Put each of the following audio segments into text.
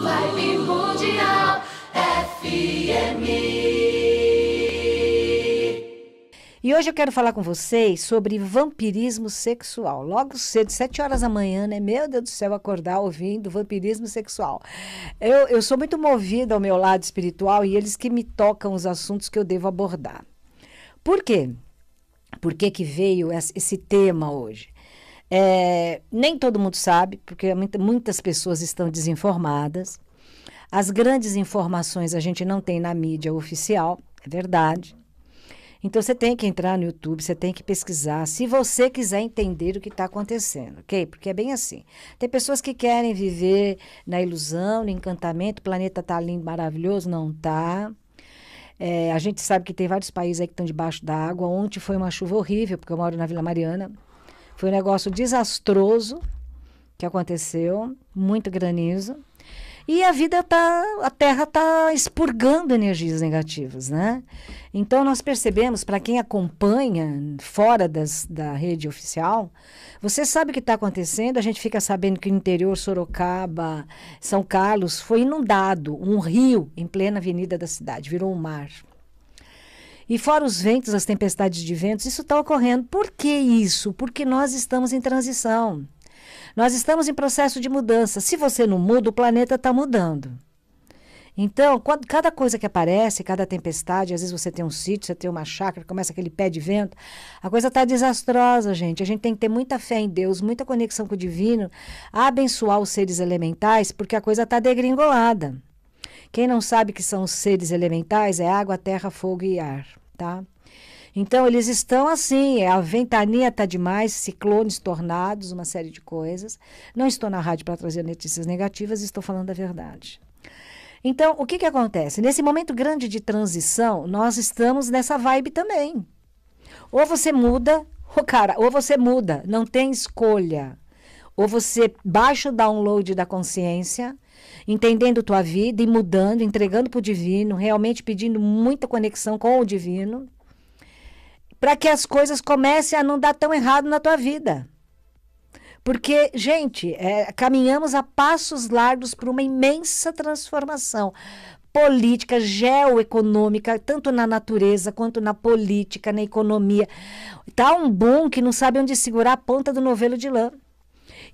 Live Mundial FM. E hoje eu quero falar com vocês sobre vampirismo sexual. Logo cedo, sete horas da manhã, né? Meu Deus do céu, acordar ouvindo vampirismo sexual. Eu, eu sou muito movida ao meu lado espiritual e eles que me tocam os assuntos que eu devo abordar. Por quê? Por que, que veio esse tema hoje? É, nem todo mundo sabe, porque muitas pessoas estão desinformadas. As grandes informações a gente não tem na mídia oficial, é verdade. Então você tem que entrar no YouTube, você tem que pesquisar, se você quiser entender o que está acontecendo, ok? Porque é bem assim. Tem pessoas que querem viver na ilusão, no encantamento, o planeta está lindo, maravilhoso, não está É, a gente sabe que tem vários países aí que estão debaixo d'água Ontem foi uma chuva horrível, porque eu moro na Vila Mariana. Foi um negócio desastroso que aconteceu, muito granizo. E a vida tá, a Terra tá expurgando energias negativas, né? Então nós percebemos, para quem acompanha fora das, da rede oficial, você sabe o que está acontecendo. A gente fica sabendo que o interior Sorocaba, São Carlos foi inundado, um rio em plena avenida da cidade, virou um mar. E fora os ventos, as tempestades de ventos, isso está ocorrendo. Por que isso? Porque nós estamos em transição. Nós estamos em processo de mudança. Se você não muda, o planeta está mudando. Então, quando, cada coisa que aparece, cada tempestade, às vezes você tem um sítio, você tem uma chácara, começa aquele pé de vento, a coisa está desastrosa, gente. A gente tem que ter muita fé em Deus, muita conexão com o divino, abençoar os seres elementais, porque a coisa está degringolada. Quem não sabe que são os seres elementais é água, terra, fogo e ar, tá? Então eles estão assim, é, a ventania está demais, ciclones, tornados, uma série de coisas. Não estou na rádio para trazer notícias negativas, estou falando a verdade. Então, o que, que acontece? Nesse momento grande de transição, nós estamos nessa vibe também. Ou você muda, ou cara, ou você muda, não tem escolha. Ou você baixa o download da consciência entendendo tua vida e mudando, entregando para o divino, realmente pedindo muita conexão com o divino, para que as coisas comecem a não dar tão errado na tua vida. Porque, gente, é, caminhamos a passos largos para uma imensa transformação política, geoeconômica, tanto na natureza quanto na política, na economia. está um boom que não sabe onde segurar a ponta do novelo de lã.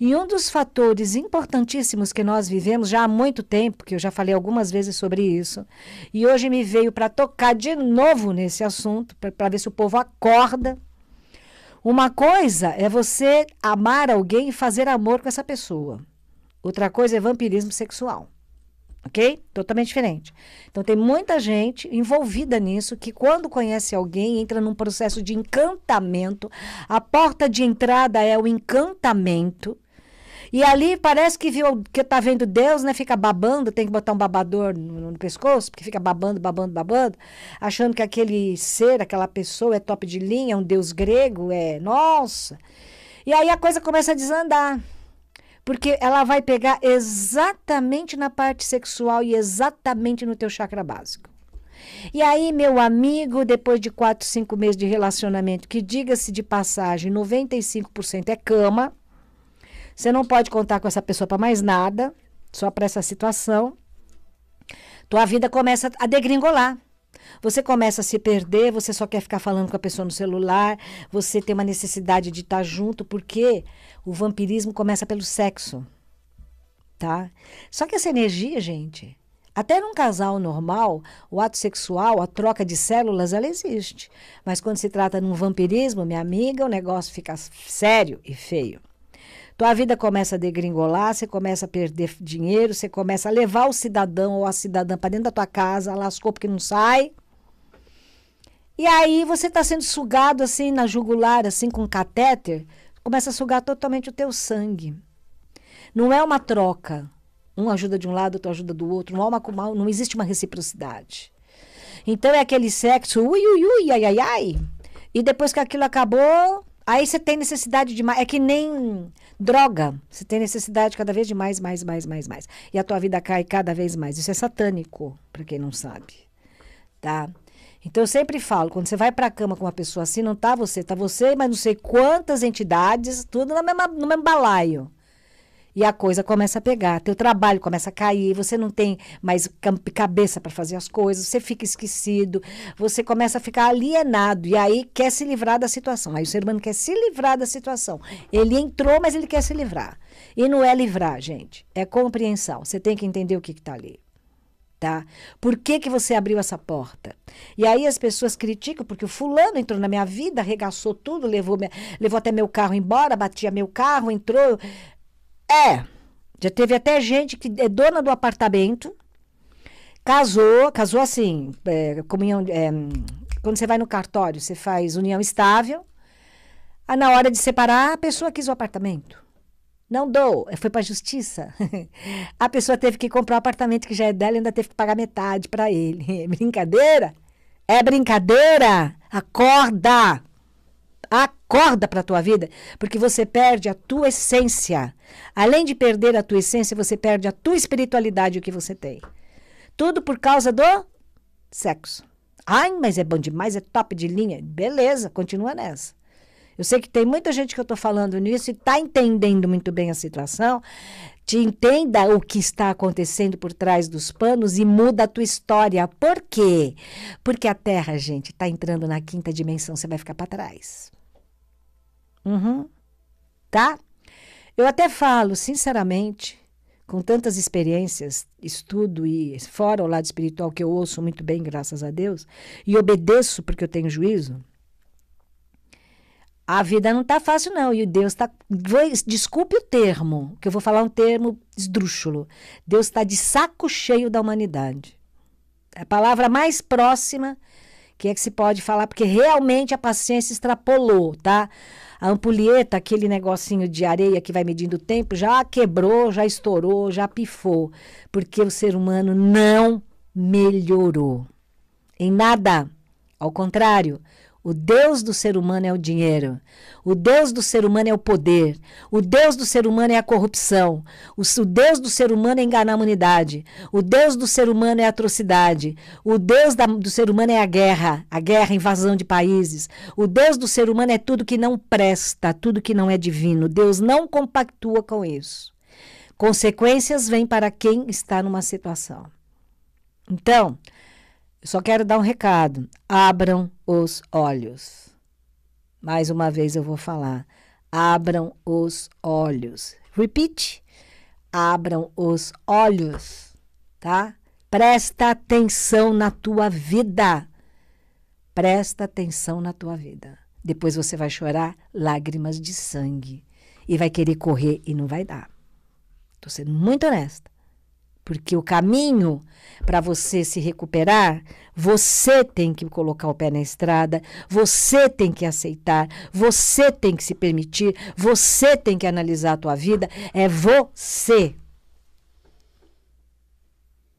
E um dos fatores importantíssimos que nós vivemos já há muito tempo, que eu já falei algumas vezes sobre isso, e hoje me veio para tocar de novo nesse assunto, para ver se o povo acorda. Uma coisa é você amar alguém e fazer amor com essa pessoa. Outra coisa é vampirismo sexual. Ok? Totalmente diferente. Então, tem muita gente envolvida nisso que, quando conhece alguém, entra num processo de encantamento. A porta de entrada é o encantamento. E ali parece que viu que tá vendo Deus, né? Fica babando, tem que botar um babador no, no pescoço, porque fica babando, babando, babando, achando que aquele ser, aquela pessoa é top de linha, é um deus grego, é nossa. E aí a coisa começa a desandar. Porque ela vai pegar exatamente na parte sexual e exatamente no teu chakra básico. E aí, meu amigo, depois de quatro cinco meses de relacionamento, que diga-se de passagem, 95% é cama, você não pode contar com essa pessoa para mais nada, só para essa situação. Tua vida começa a degringolar. Você começa a se perder, você só quer ficar falando com a pessoa no celular, você tem uma necessidade de estar tá junto, porque o vampirismo começa pelo sexo. Tá? Só que essa energia, gente, até num casal normal, o ato sexual, a troca de células, ela existe. Mas quando se trata num vampirismo, minha amiga, o negócio fica sério e feio. Tua vida começa a degringolar, você começa a perder dinheiro, você começa a levar o cidadão ou a cidadã para dentro da tua casa, lascou porque não sai. E aí você está sendo sugado assim na jugular, assim com catéter, começa a sugar totalmente o teu sangue. Não é uma troca. Um ajuda de um lado, outro ajuda do outro. Não, há uma, não existe uma reciprocidade. Então é aquele sexo, ui, ui, ui, ai, ai, ai. E depois que aquilo acabou, Aí você tem necessidade de mais. É que nem droga. Você tem necessidade cada vez de mais, mais, mais, mais, mais. E a tua vida cai cada vez mais. Isso é satânico, para quem não sabe. Tá? Então eu sempre falo, quando você vai para a cama com uma pessoa assim, não tá você, tá você, mas não sei quantas entidades, tudo na mesma, no mesmo balaio e a coisa começa a pegar, teu trabalho começa a cair, você não tem mais cabeça para fazer as coisas, você fica esquecido, você começa a ficar alienado e aí quer se livrar da situação. Aí o ser humano quer se livrar da situação. Ele entrou, mas ele quer se livrar. E não é livrar, gente, é compreensão. Você tem que entender o que está ali. Tá? Por que, que você abriu essa porta? E aí as pessoas criticam, porque o fulano entrou na minha vida, arregaçou tudo, levou, minha, levou até meu carro embora, batia meu carro, entrou, é. Já teve até gente que é dona do apartamento, casou, casou assim, é, comunhão, é, quando você vai no cartório, você faz união estável. Aí na hora de separar, a pessoa quis o apartamento. Não dou, é, foi para a justiça. a pessoa teve que comprar o apartamento que já é dela e ainda teve que pagar metade para ele. Brincadeira? É brincadeira? Acorda! Acorda para a tua vida, porque você perde a tua essência. Além de perder a tua essência, você perde a tua espiritualidade, o que você tem. Tudo por causa do sexo. Ai, mas é bom demais, é top de linha. Beleza, continua nessa. Eu sei que tem muita gente que eu estou falando nisso e está entendendo muito bem a situação. Te entenda o que está acontecendo por trás dos panos e muda a tua história. Por quê? Porque a Terra, gente, está entrando na quinta dimensão, você vai ficar para trás. Uhum. Tá? Eu até falo, sinceramente, com tantas experiências, estudo e fora o lado espiritual que eu ouço muito bem, graças a Deus, e obedeço porque eu tenho juízo. A vida não está fácil, não. E Deus está. Desculpe o termo, que eu vou falar um termo esdrúxulo. Deus está de saco cheio da humanidade. É a palavra mais próxima que é que se pode falar, porque realmente a paciência extrapolou, tá? A ampulheta, aquele negocinho de areia que vai medindo o tempo, já quebrou, já estourou, já pifou, porque o ser humano não melhorou em nada. Ao contrário, o Deus do ser humano é o dinheiro. O Deus do ser humano é o poder. O Deus do ser humano é a corrupção. O, Deus do ser humano é enganar a humanidade. O Deus do ser humano é a atrocidade. O Deus do ser humano é a guerra. A guerra, a invasão de países. O Deus do ser humano é tudo que não presta, tudo que não é divino. Deus não compactua com isso. Consequências vêm para quem está numa situação. Então, eu só quero dar um recado. Abram os olhos. Mais uma vez eu vou falar. Abram os olhos. Repeat. Abram os olhos, tá? Presta atenção na tua vida. Presta atenção na tua vida. Depois você vai chorar lágrimas de sangue e vai querer correr e não vai dar. Estou sendo muito honesta. Porque o caminho para você se recuperar, você tem que colocar o pé na estrada, você tem que aceitar, você tem que se permitir, você tem que analisar a tua vida, é você.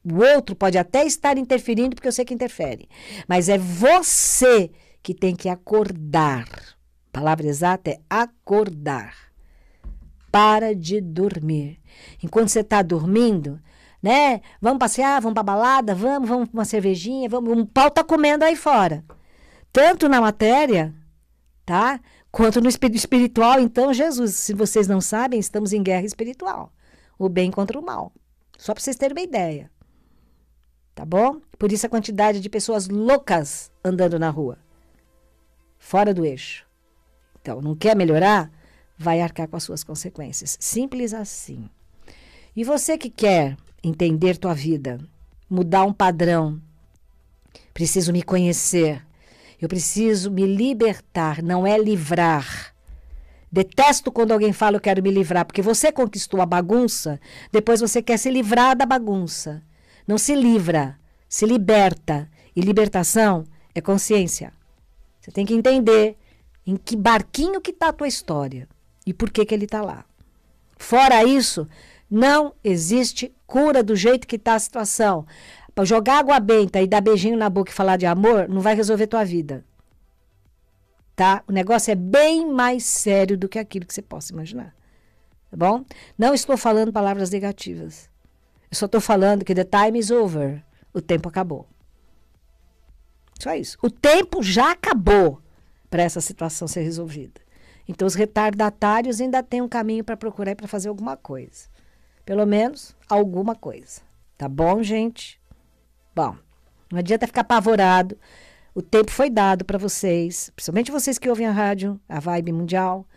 O outro pode até estar interferindo, porque eu sei que interfere, mas é você que tem que acordar. A palavra exata é acordar. Para de dormir. Enquanto você está dormindo, né? Vamos passear, vamos pra balada, vamos, vamos pra uma cervejinha, vamos. Um pau tá comendo aí fora. Tanto na matéria, tá? Quanto no espiritual. Então, Jesus, se vocês não sabem, estamos em guerra espiritual. O bem contra o mal. Só pra vocês terem uma ideia. Tá bom? Por isso a quantidade de pessoas loucas andando na rua. Fora do eixo. Então, não quer melhorar? Vai arcar com as suas consequências. Simples assim. E você que quer entender tua vida, mudar um padrão. Preciso me conhecer. Eu preciso me libertar, não é livrar. Detesto quando alguém fala eu quero me livrar, porque você conquistou a bagunça, depois você quer se livrar da bagunça. Não se livra, se liberta. E libertação é consciência. Você tem que entender em que barquinho que está a tua história e por que, que ele está lá. Fora isso, não existe cura do jeito que está a situação, para jogar água benta e dar beijinho na boca e falar de amor, não vai resolver tua vida. Tá? O negócio é bem mais sério do que aquilo que você possa imaginar. Tá bom? Não estou falando palavras negativas. Eu só estou falando que the time is over. O tempo acabou. Só isso. O tempo já acabou para essa situação ser resolvida. Então, os retardatários ainda têm um caminho para procurar e para fazer alguma coisa. Pelo menos alguma coisa. Tá bom, gente? Bom, não adianta ficar apavorado. O tempo foi dado para vocês, principalmente vocês que ouvem a rádio, a Vibe Mundial.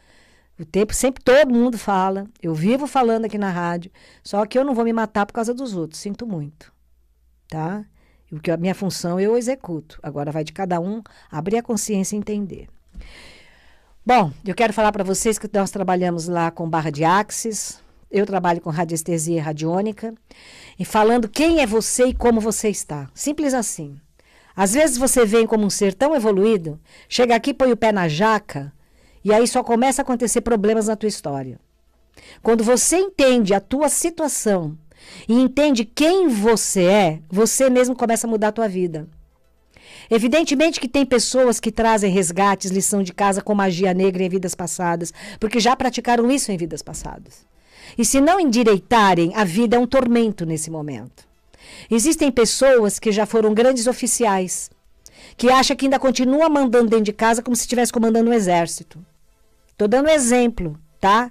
O tempo sempre todo mundo fala. Eu vivo falando aqui na rádio, só que eu não vou me matar por causa dos outros. Sinto muito, tá? O que a minha função eu executo. Agora vai de cada um abrir a consciência e entender. Bom, eu quero falar para vocês que nós trabalhamos lá com barra de axis, eu trabalho com radiestesia radiônica e falando quem é você e como você está. Simples assim. Às vezes você vem como um ser tão evoluído, chega aqui, põe o pé na jaca e aí só começa a acontecer problemas na tua história. Quando você entende a tua situação e entende quem você é, você mesmo começa a mudar a tua vida. Evidentemente que tem pessoas que trazem resgates, lição de casa com magia negra em vidas passadas, porque já praticaram isso em vidas passadas. E se não endireitarem, a vida é um tormento nesse momento. Existem pessoas que já foram grandes oficiais, que acham que ainda continua mandando dentro de casa como se estivesse comandando um exército. Estou dando um exemplo, tá?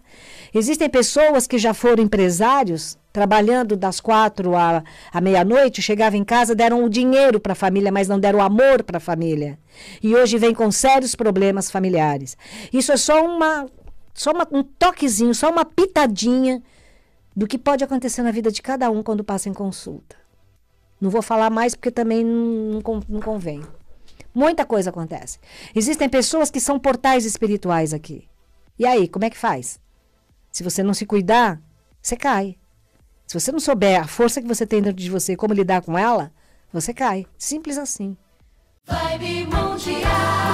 Existem pessoas que já foram empresários, trabalhando das quatro à, à meia-noite, chegavam em casa, deram o dinheiro para a família, mas não deram o amor para a família. E hoje vem com sérios problemas familiares. Isso é só uma só uma, um toquezinho, só uma pitadinha do que pode acontecer na vida de cada um quando passa em consulta. Não vou falar mais porque também não, não, convém. Muita coisa acontece. Existem pessoas que são portais espirituais aqui. E aí, como é que faz? Se você não se cuidar, você cai. Se você não souber a força que você tem dentro de você, como lidar com ela, você cai. Simples assim. Vibe Mundial.